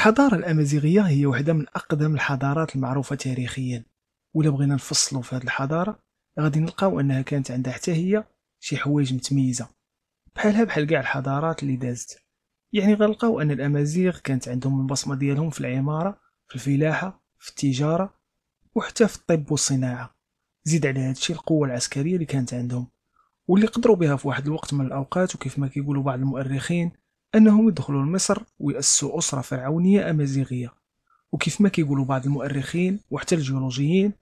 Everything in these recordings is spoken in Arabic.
الحضارة الأمازيغية هي واحدة من أقدم الحضارات المعروفة تاريخيا ولا بغينا نفصلوا في هذه الحضارة غادي نلقاو أنها كانت عندها حتى هي شي حوايج متميزة بحالها بحال كاع الحضارات اللي دازت يعني غنلقاو أن الأمازيغ كانت عندهم البصمة ديالهم في العمارة في الفلاحة في التجارة وحتى في الطب والصناعة زيد على هادشي القوة العسكرية اللي كانت عندهم واللي قدروا بها في واحد الوقت من الأوقات وكيف ما كيقولوا بعض المؤرخين أنهم يدخلوا لمصر ويأسسوا أسرة فرعونية أمازيغية وكيف ما كيقولوا بعض المؤرخين وحتى الجيولوجيين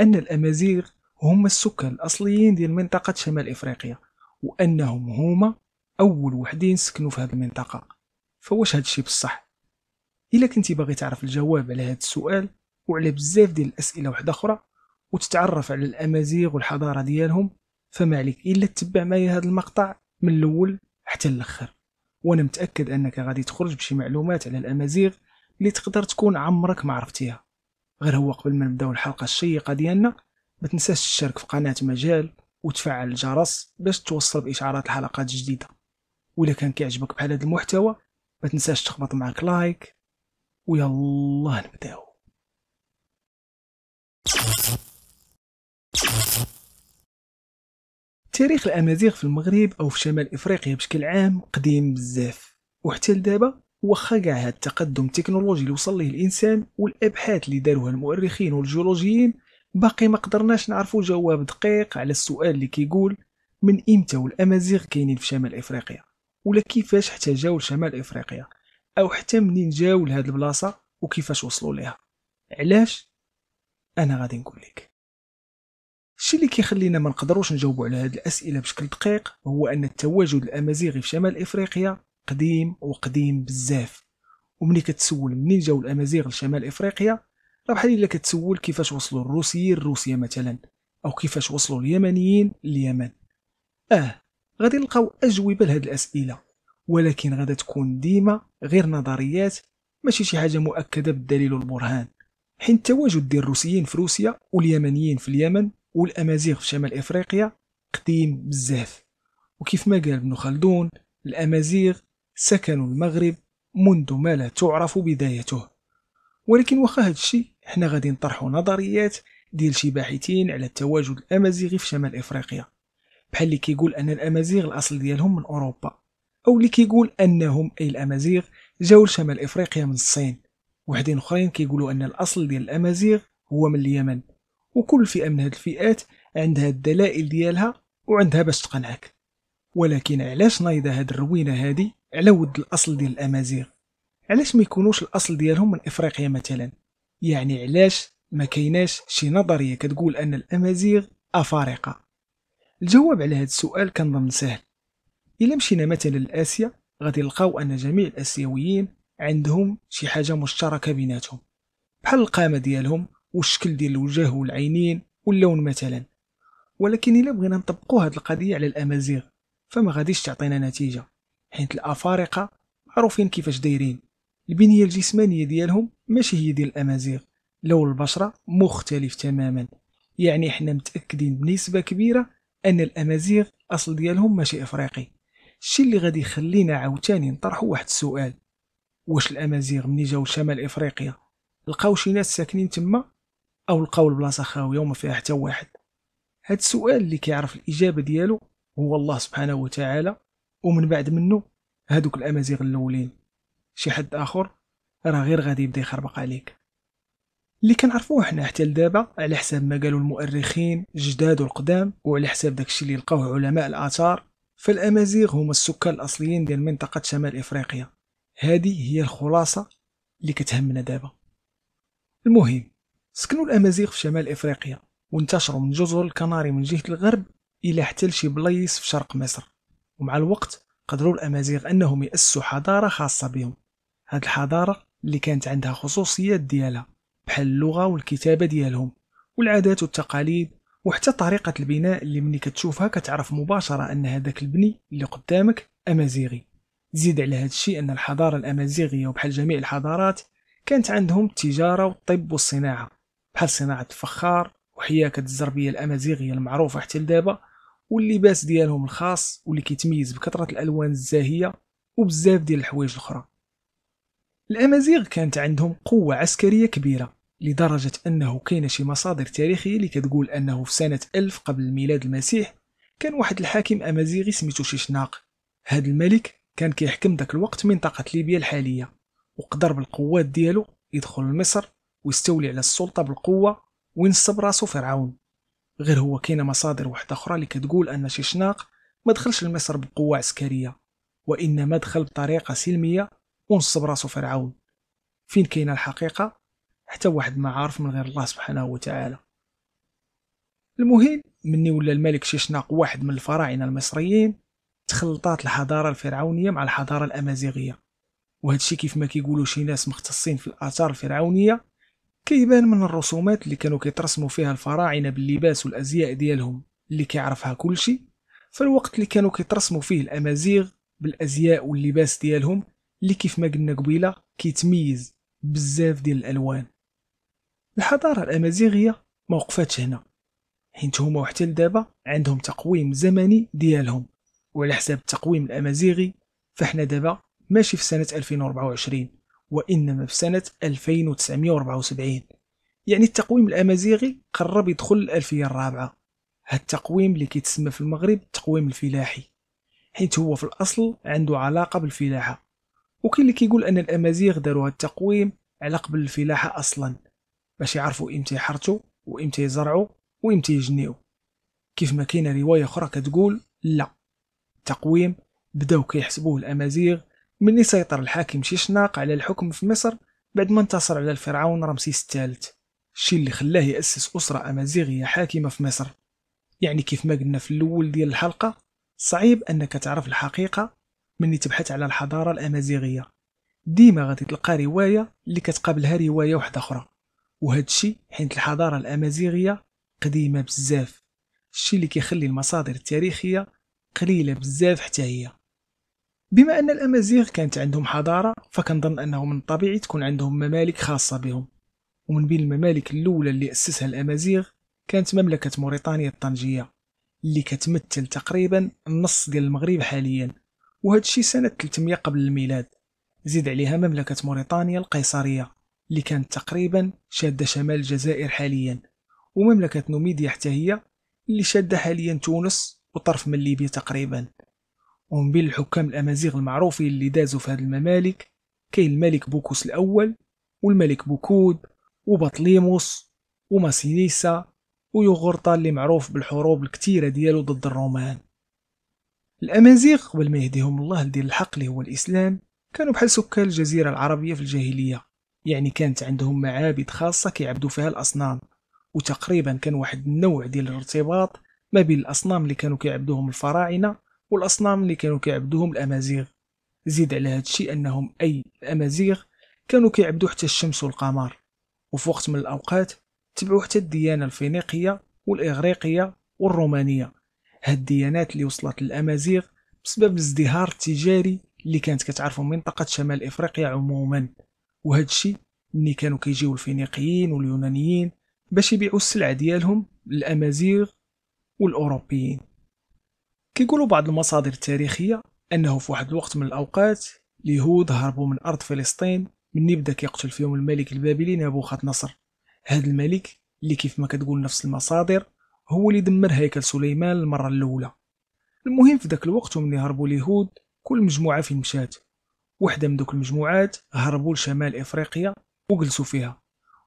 أن الأمازيغ هم السكان الأصليين ديال منطقة شمال إفريقيا وأنهم هما أول وحدين سكنوا في هذه المنطقة فواش هذا الشيء بصح إلا كنتي باغي تعرف الجواب على هذا السؤال وعلى بزاف ديال الأسئلة واحده أخرى وتتعرف على الأمازيغ والحضارة ديالهم فما عليك إلا تتبع معايا هذا المقطع من الأول حتى الأخر وانا متاكد انك غادي تخرج بشي معلومات على الامازيغ اللي تقدر تكون عمرك ما عرفتيها غير هو قبل ما نبداو الحلقه الشيقه ديالنا ما تنساش تشارك في قناه مجال وتفعل الجرس باش توصل باشعارات الحلقات الجديده ولا كان كيعجبك بحال هذا المحتوى ما تنساش تخبط معك لايك ويلا نبداو تاريخ الامازيغ في المغرب او في شمال افريقيا بشكل عام قديم بزاف وحتى لدابا واخا كاع هاد التقدم التكنولوجي اللي وصل ليه الانسان والابحاث اللي داروها المؤرخين والجيولوجيين باقي ما قدرناش نعرفوا جواب دقيق على السؤال اللي كيقول من امتى والامازيغ كاينين في شمال افريقيا ولا كيفاش حتى جاو لشمال افريقيا او حتى منين جاو لهاد البلاصه وكيفاش وصلوا ليها علاش انا غادي نقول لك الشيء اللي كيخلينا ما نقدروش نجاوبوا على هذه الاسئله بشكل دقيق هو ان التواجد الامازيغي في شمال افريقيا قديم وقديم بزاف وملي كتسول منين جاو الامازيغ لشمال افريقيا راه بحال الا كتسول كيفاش وصلوا الروسيين لروسيا مثلا او كيفاش وصلوا اليمنيين لليمن اه غادي نلقاو اجوبه لهاد الاسئله ولكن غادا تكون ديما غير نظريات ماشي شي حاجه مؤكده بالدليل والبرهان حين التواجد ديال الروسيين في روسيا واليمنيين في اليمن والامازيغ في شمال افريقيا قديم بزاف وكيف ما قال ابن خلدون الامازيغ سكنوا المغرب منذ ما لا تعرف بدايته ولكن واخا هذا الشيء حنا غادي نطرحوا نظريات ديال شي باحثين على التواجد الامازيغي في شمال افريقيا بحال اللي كيقول ان الامازيغ الاصل ديالهم من اوروبا او اللي كيقول انهم اي الامازيغ جاو لشمال افريقيا من الصين وحدين اخرين كيقولوا ان الاصل ديال الامازيغ هو من اليمن وكل فئة من هاد الفئات عندها الدلائل ديالها وعندها باش تقنعك ولكن علاش نايضة هاد الروينة هادي على ود الأصل ديال الأمازيغ علاش ما يكونوش الأصل ديالهم من إفريقيا مثلا يعني علاش ما كيناش شي نظرية كتقول أن الأمازيغ أفارقة الجواب على هذا السؤال كنظن سهل الا مشينا مثلا لاسيا غادي نلقاو ان جميع الاسيويين عندهم شي حاجه مشتركه بيناتهم بحال القامه ديالهم والشكل ديال الوجه والعينين واللون مثلا ولكن الا بغينا نطبقوا هذه القضيه على الامازيغ فما غاديش تعطينا نتيجه حيت الافارقه معروفين كيفاش دايرين البنيه الجسمانيه ديالهم ماشي هي ديال الامازيغ لون البشره مختلف تماما يعني احنا متاكدين بنسبه كبيره ان الامازيغ اصل ديالهم ماشي افريقي الشيء اللي غادي يخلينا عاوتاني نطرحوا واحد السؤال واش الامازيغ ملي جاو شمال افريقيا لقاو شي ناس ساكنين تما او لقاو البلاصه خاويه وما فيها حتى واحد هاد السؤال اللي كيعرف الاجابه ديالو هو الله سبحانه وتعالى ومن بعد منه هادوك الامازيغ الاولين شي حد اخر راه غير غادي يبدا يخربق عليك اللي كنعرفوه حنا حتى لدابا على حساب ما قالوا المؤرخين جداد القدام وعلى حساب داكشي اللي لقاوه علماء الاثار فالامازيغ هما السكان الاصليين ديال منطقه شمال افريقيا هذه هي الخلاصه اللي كتهمنا دابا المهم سكنوا الامازيغ في شمال افريقيا وانتشروا من جزر الكناري من جهه الغرب الى حتى لشي بلايص في شرق مصر ومع الوقت قدروا الامازيغ انهم ياسسوا حضاره خاصه بهم هاد الحضاره اللي كانت عندها خصوصيات ديالها بحال اللغه والكتابه ديالهم والعادات والتقاليد وحتى طريقه البناء اللي ملي كتشوفها كتعرف مباشره ان هذاك البني اللي قدامك امازيغي زيد على هذا الشيء ان الحضاره الامازيغيه وبحال جميع الحضارات كانت عندهم التجاره والطب والصناعه بحال صناعة الفخار وحياكة الزربية الأمازيغية المعروفة حتى لدابا واللباس ديالهم الخاص واللي كيتميز بكثرة الألوان الزاهية وبزاف ديال الحوايج الأخرى الأمازيغ كانت عندهم قوة عسكرية كبيرة لدرجة أنه كاين شي مصادر تاريخية اللي كتقول أنه في سنة ألف قبل الميلاد المسيح كان واحد الحاكم أمازيغي سميتو شيشناق هاد الملك كان كيحكم داك الوقت منطقة ليبيا الحالية وقدر بالقوات ديالو يدخل لمصر ويستولي على السلطة بالقوة وينصب راسه فرعون غير هو كاينه مصادر واحدة أخرى اللي كتقول أن شيشناق ما دخلش لمصر بقوة عسكرية وإنما دخل بطريقة سلمية ونصب راسه فرعون فين كاينه الحقيقة حتى واحد ما عارف من غير الله سبحانه وتعالى المهم مني ولا الملك شيشناق واحد من الفراعنة المصريين تخلطات الحضارة الفرعونية مع الحضارة الأمازيغية وهذا الشيء كيف ما كيقولوا شي ناس مختصين في الآثار الفرعونية كيبان من الرسومات اللي كانوا كيترسموا فيها الفراعنه باللباس والازياء ديالهم اللي كيعرفها كلشي فالوقت اللي كانوا كيترسموا فيه الامازيغ بالازياء واللباس ديالهم اللي كيف ما قلنا قبيله كيتميز بزاف ديال الالوان الحضاره الامازيغيه ما وقفتش هنا حيت هما وحتى لدابا عندهم تقويم زمني ديالهم وعلى حساب التقويم الامازيغي فاحنا دابا ماشي في سنه 2024 وإنما في سنة 2974 يعني التقويم الأمازيغي قرب يدخل الألفية الرابعة هاد التقويم اللي كيتسمى في المغرب التقويم الفلاحي حيث هو في الأصل عنده علاقة بالفلاحة وكل اللي كيقول أن الأمازيغ داروا هاد التقويم على قبل الفلاحة أصلا باش يعرفوا إمتى يحرتوا وإمتى يزرعوا وإمتى يجنيو كيف ما كاينه رواية أخرى كتقول لا التقويم بداو كيحسبوه الأمازيغ من سيطر الحاكم شيشناق على الحكم في مصر بعد ما انتصر على الفرعون رمسيس الثالث الشيء اللي خلاه يأسس أسرة أمازيغية حاكمة في مصر يعني كيف ما قلنا في الأول ديال الحلقة صعيب أنك تعرف الحقيقة من تبحث على الحضارة الأمازيغية ديما غادي تلقى رواية اللي كتقابلها رواية واحدة أخرى وهذا الشيء حيت الحضارة الأمازيغية قديمة بزاف الشيء اللي كيخلي المصادر التاريخية قليلة بزاف حتى هي بما أن الأمازيغ كانت عندهم حضارة فكنظن أنه من الطبيعي تكون عندهم ممالك خاصة بهم ومن بين الممالك الأولى اللي أسسها الأمازيغ كانت مملكة موريتانيا الطنجية اللي كتمثل تقريبا النص ديال المغرب حاليا وهذا الشيء سنة 300 قبل الميلاد زيد عليها مملكة موريتانيا القيصرية اللي كانت تقريبا شادة شمال الجزائر حاليا ومملكة نوميديا حتى هي اللي شادة حاليا تونس وطرف من ليبيا تقريبا ومن بين الحكام الأمازيغ المعروفين اللي دازوا في هذه الممالك كاين الملك بوكوس الأول والملك بوكود وبطليموس وماسينيسا ويوغورطا اللي معروف بالحروب الكتيرة ديالو ضد الرومان الأمازيغ قبل ما يهديهم الله لدين الحق اللي هو الإسلام كانوا بحال سكان الجزيرة العربية في الجاهلية يعني كانت عندهم معابد خاصة كيعبدوا فيها الأصنام وتقريبا كان واحد النوع ديال الارتباط ما بين الأصنام اللي كانوا كيعبدوهم الفراعنة والاصنام اللي كانوا كيعبدوهم الامازيغ زيد على هذا الشيء انهم اي الامازيغ كانوا كيعبدوا حتى الشمس والقمر وفي وقت من الاوقات تبعوا حتى الديانه الفينيقيه والاغريقيه والرومانيه هاد الديانات اللي وصلت للامازيغ بسبب الازدهار التجاري اللي كانت كتعرفوا منطقه شمال افريقيا عموما وهذا الشيء ملي كانوا كيجيو الفينيقيين واليونانيين باش يبيعوا السلع ديالهم للامازيغ والاوروبيين كيقولوا بعض المصادر التاريخية أنه في واحد الوقت من الأوقات اليهود هربوا من أرض فلسطين من بدا كيقتل فيهم الملك البابلي نبوخذ نصر هذا الملك اللي كيف ما كتقول نفس المصادر هو اللي دمر هيكل سليمان المرة الأولى المهم في ذاك الوقت ومن هربوا اليهود كل مجموعة فين مشات وحدة من دوك المجموعات هربوا لشمال إفريقيا وجلسوا فيها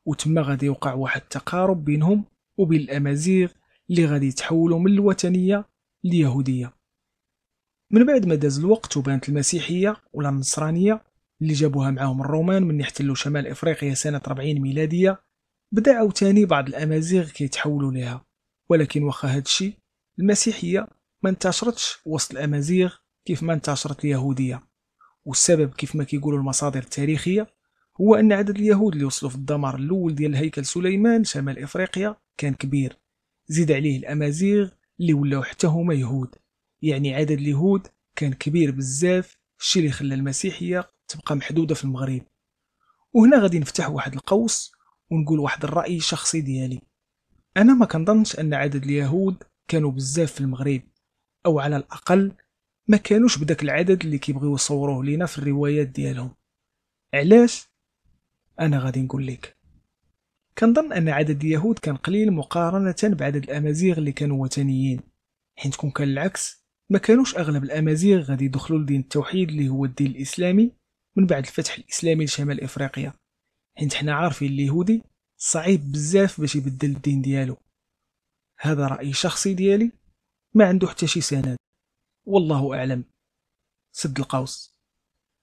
وتما غادي يوقع واحد التقارب بينهم وبين الأمازيغ اللي غادي يتحولوا من الوثنية اليهودية من بعد ما داز الوقت وبانت المسيحية ولا النصرانية اللي جابوها معاهم الرومان من يحتلوا شمال افريقيا سنة 40 ميلادية بدا عاوتاني بعض الامازيغ كيتحولوا لها ولكن واخا هادشي المسيحية ما انتشرتش وسط الامازيغ كيف ما انتشرت اليهودية والسبب كيف ما كيقولوا المصادر التاريخية هو ان عدد اليهود اللي وصلوا في الدمار الاول ديال هيكل سليمان شمال افريقيا كان كبير زيد عليه الامازيغ اللي ولاو حتى هما يهود يعني عدد اليهود كان كبير بزاف الشيء اللي خلى المسيحيه تبقى محدوده في المغرب وهنا غادي نفتح واحد القوس ونقول واحد الراي الشخصي ديالي انا ما كنظنش ان عدد اليهود كانوا بزاف في المغرب او على الاقل ما كانوش بداك العدد اللي كيبغيو يصوروه لينا في الروايات ديالهم علاش انا غادي نقول لك كنظن ان عدد اليهود كان قليل مقارنه بعدد الامازيغ اللي كانوا وثنيين حيت كون كان العكس ما كانوش اغلب الامازيغ غادي يدخلوا لدين التوحيد اللي هو الدين الاسلامي من بعد الفتح الاسلامي لشمال افريقيا حيت حنا عارفين اليهودي صعيب بزاف باش يبدل الدين ديالو هذا راي شخصي ديالي ما عنده حتى شي سند والله اعلم سد القوس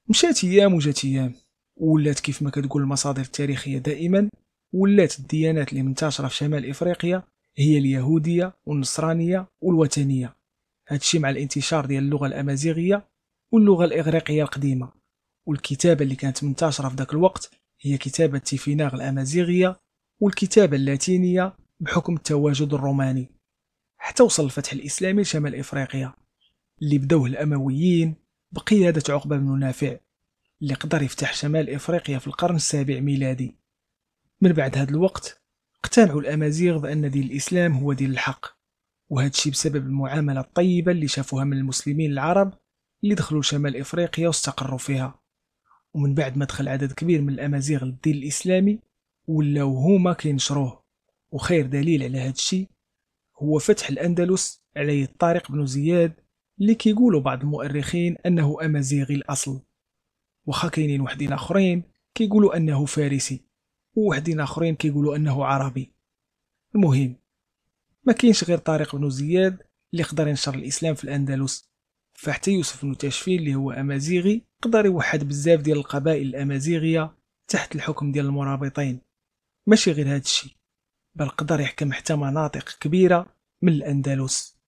مشات ايام وجات ايام ولات كيف ما كتقول المصادر التاريخيه دائما ولات الديانات اللي منتشره في شمال افريقيا هي اليهوديه والنصرانيه والوثنيه هادشي مع الانتشار ديال اللغه الامازيغيه واللغه الاغريقيه القديمه والكتابه اللي كانت منتشره في ذاك الوقت هي كتابه تيفيناغ الامازيغيه والكتابه اللاتينيه بحكم التواجد الروماني حتى وصل الفتح الاسلامي لشمال افريقيا اللي بدوه الامويين بقياده عقبه بن نافع اللي قدر يفتح شمال افريقيا في القرن السابع ميلادي من بعد هذا الوقت اقتنعوا الأمازيغ بأن دين الإسلام هو دين الحق وهذا الشيء بسبب المعاملة الطيبة اللي شافوها من المسلمين العرب اللي دخلوا شمال إفريقيا واستقروا فيها ومن بعد ما دخل عدد كبير من الأمازيغ للدين الإسلامي ولاو هما كينشروه وخير دليل على هذا الشيء هو فتح الأندلس على يد طارق بن زياد اللي كيقولوا بعض المؤرخين أنه أمازيغي الأصل وخا كاينين وحدين آخرين كيقولوا أنه فارسي وواحدين اخرين كيقولوا انه عربي المهم ما كاينش غير طارق بن زياد اللي قدر ينشر الاسلام في الاندلس فحتى يوسف بن تاشفين اللي هو امازيغي قدر يوحد بزاف ديال القبائل الامازيغيه تحت الحكم ديال المرابطين ماشي غير هذا الشيء بل قدر يحكم حتى مناطق كبيره من الاندلس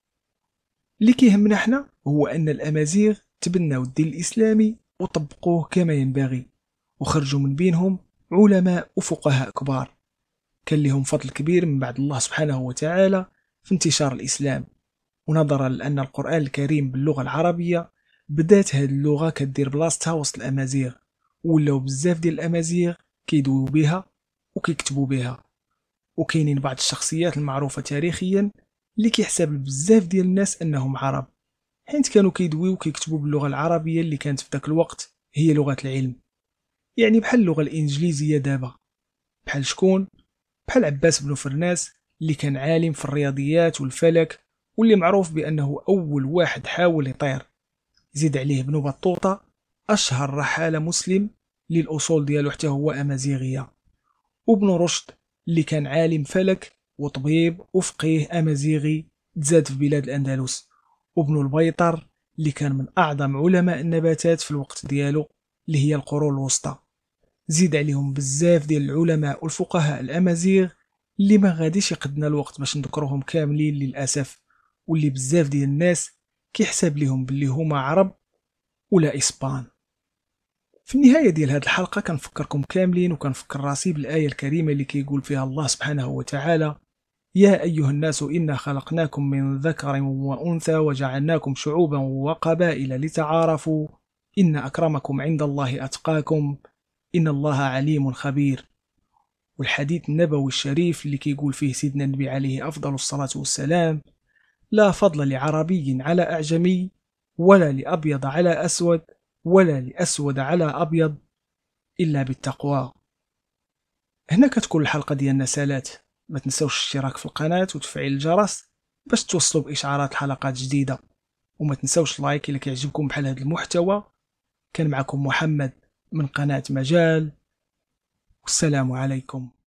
اللي كيهمنا حنا هو ان الامازيغ تبناو الدين الاسلامي وطبقوه كما ينبغي وخرجوا من بينهم علماء وفقهاء كبار كان لهم فضل كبير من بعد الله سبحانه وتعالى في انتشار الإسلام ونظرا لأن القرآن الكريم باللغة العربية بدات هاد اللغة كدير بلاصتها وسط الأمازيغ ولاو بزاف ديال الأمازيغ كيدويو بها وكيكتبوا بها وكاينين بعض الشخصيات المعروفة تاريخيا اللي كيحسب بزاف ديال الناس أنهم عرب حيت كانوا كيدويو وكيكتبوا باللغة العربية اللي كانت في ذاك الوقت هي لغة العلم يعني بحال اللغه الانجليزيه دابا بحال شكون بحال عباس بن فرناس اللي كان عالم في الرياضيات والفلك واللي معروف بانه اول واحد حاول يطير زيد عليه بن بطوطه اشهر رحاله مسلم للاصول الاصول ديالو حتى هو امازيغيه وابن رشد اللي كان عالم فلك وطبيب وفقيه امازيغي تزاد في بلاد الاندلس وابن البيطر اللي كان من اعظم علماء النباتات في الوقت ديالو اللي هي القرون الوسطى زيد عليهم بزاف ديال العلماء والفقهاء الامازيغ اللي ما غاديش يقدنا الوقت باش نذكرهم كاملين للاسف واللي بزاف ديال الناس كيحسب ليهم باللي هما عرب ولا اسبان في النهاية ديال هذه الحلقة كنفكركم كاملين وكنفكر راسي بالآية الكريمة اللي كيقول فيها الله سبحانه وتعالى يا أيها الناس إنا خلقناكم من ذكر وأنثى وجعلناكم شعوبا وقبائل لتعارفوا إن أكرمكم عند الله أتقاكم إن الله عليم خبير والحديث النبوي الشريف اللي كيقول فيه سيدنا النبي عليه أفضل الصلاة والسلام لا فضل لعربي على أعجمي ولا لأبيض على أسود ولا لأسود على أبيض إلا بالتقوى هنا كتكون الحلقة ديالنا سالات ما تنسوش الاشتراك في القناة وتفعيل الجرس باش توصلوا بإشعارات حلقات جديدة وما تنسوش لايك إلا كيعجبكم بحال هذا المحتوى كان معكم محمد من قناة مجال والسلام عليكم